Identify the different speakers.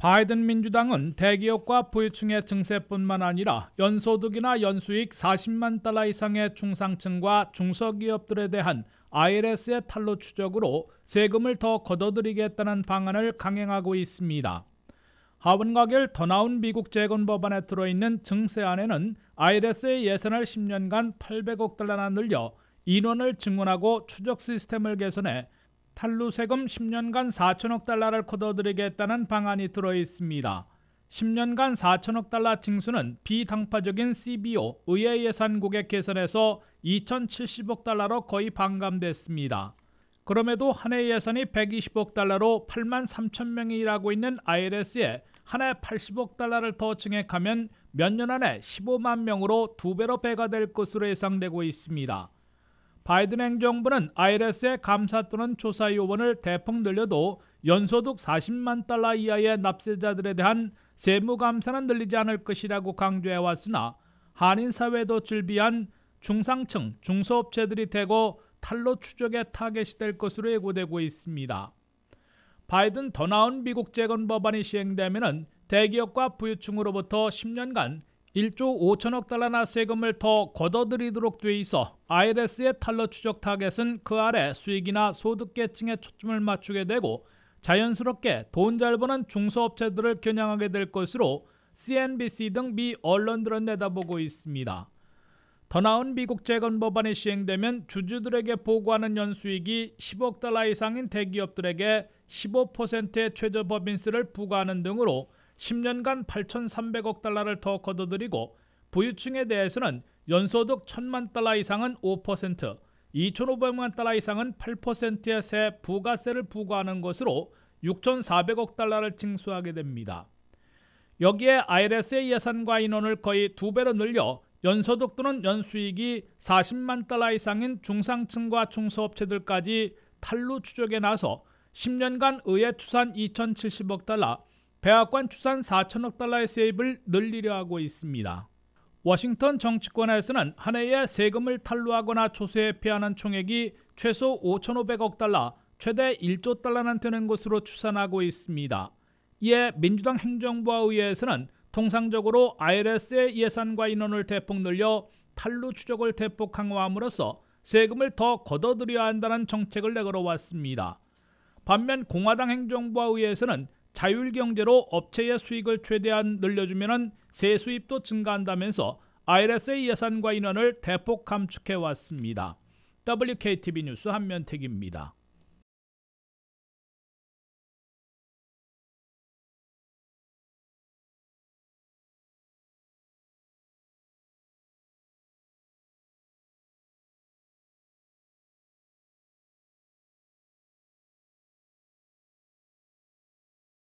Speaker 1: 바이든 민주당은 대기업과 부유층의 증세뿐만 아니라 연소득이나 연수익 40만 달러 이상의 중상층과 중소기업들에 대한 IRS의 탈로 추적으로 세금을 더 걷어들이겠다는 방안을 강행하고 있습니다. 하원가결 더 나은 미국 재건 법안에 들어있는 증세안에는 IRS의 예산을 10년간 800억 달러나 늘려 인원을 증원하고 추적 시스템을 개선해 탈루 세금 10년간 4천억 달러를 걷어들이겠다는 방안이 들어 있습니다. 10년간 4천억 달러 징수는 비당파적인 CBO 의회 예산국액 개선에서 2,070억 달러로 거의 반감됐습니다. 그럼에도 한 해 예산이 120억 달러로 8만 3천 명이 일하고 있는 IRS에 한 해 80억 달러를 더 증액하면 몇 년 안에 15만 명으로 두 배로 배가 될 것으로 예상되고 있습니다. 바이든 행정부는 IRS의 감사 또는 조사 요원을 대폭 늘려도 연소득 40만 달러 이하의 납세자들에 대한 세무 감사는 늘리지 않을 것이라고 강조해 왔으나 한인 사회도 즐비한 중상층 중소업체들이 되고 탈로 추적의 타겟이 될 것으로 예고되고 있습니다. 바이든 더 나은 미국 재건 법안이 시행되면 대기업과 부유층으로부터 10년간 1조 5천억 달러나 세금을 더 걷어들이도록 돼 있어 IRS의 탈러 추적 타겟은 그 아래 수익이나 소득계층에 초점을 맞추게 되고 자연스럽게 돈 잘 버는 중소업체들을 겨냥하게 될 것으로 CNBC 등 미 언론들은 내다보고 있습니다. 더 나은 미국 재건 법안이 시행되면 주주들에게 보고하는 연수익이 10억 달러 이상인 대기업들에게 15%의 최저법인세를 부과하는 등으로 10년간 8,300억 달러를 더거둬들이고 부유층에 대해서는 연소득 1 0 0 0만 달러 이상은 5%, 2,500만 달러 이상은 8%의 세 부가세를 부과하는 것으로 6,400억 달러를 징수하게 됩니다. 여기에 IRS의 예산과 인원을 거의 두 배로 늘려 연소득 또는 연수익이 40만 달러 이상인 중상층과 중소업체들까지 탈루 추적에 나서 10년간 의회 추산 2,070억 달러, 백악관 추산 4천억 달러의 세입을 늘리려 하고 있습니다. 워싱턴 정치권에서는 한 해에 세금을 탈루하거나 초소에 피하는 총액이 최소 5,500억 달러, 최대 1조 달러는 되는 것으로 추산하고 있습니다. 이에 민주당 행정부와 의회에서는 통상적으로 IRS의 예산과 인원을 대폭 늘려 탈루 추적을 대폭 강화함으로써 세금을 더 걷어들여야 한다는 정책을 내걸어 왔습니다. 반면 공화당 행정부와 의회에서는 자율경제로 업체의 수익을 최대한 늘려주면 세 수입도 증가한다면서 IRS의 예산과 인원을 대폭 감축해왔습니다. WKTV 뉴스 한면택입니다.